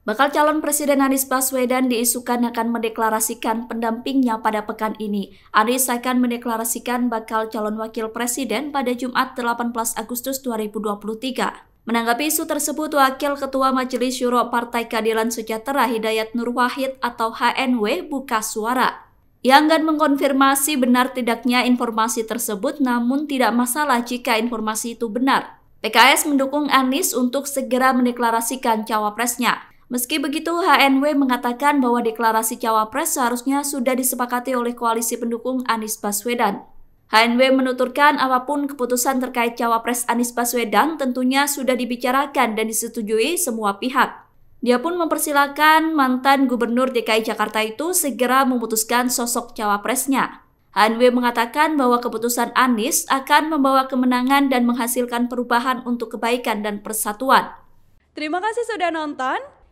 Bakal calon Presiden Anies Baswedan diisukan akan mendeklarasikan pendampingnya pada pekan ini. Anies akan mendeklarasikan bakal calon wakil presiden pada Jumat 18 Agustus 2023. Menanggapi isu tersebut, Wakil Ketua Majelis Syuro Partai Keadilan Sejahtera Hidayat Nur Wahid atau HNW buka suara. Ia enggan mengkonfirmasi benar tidaknya informasi tersebut, namun tidak masalah jika informasi itu benar. PKS mendukung Anies untuk segera mendeklarasikan cawapresnya. Meski begitu, HNW mengatakan bahwa deklarasi cawapres seharusnya sudah disepakati oleh koalisi pendukung Anies Baswedan. HNW menuturkan apapun keputusan terkait cawapres Anies Baswedan tentunya sudah dibicarakan dan disetujui semua pihak. Dia pun mempersilahkan mantan gubernur DKI Jakarta itu segera memutuskan sosok cawapresnya. HNW mengatakan bahwa keputusan Anies akan membawa kemenangan dan menghasilkan perubahan untuk kebaikan dan persatuan. Terima kasih sudah nonton.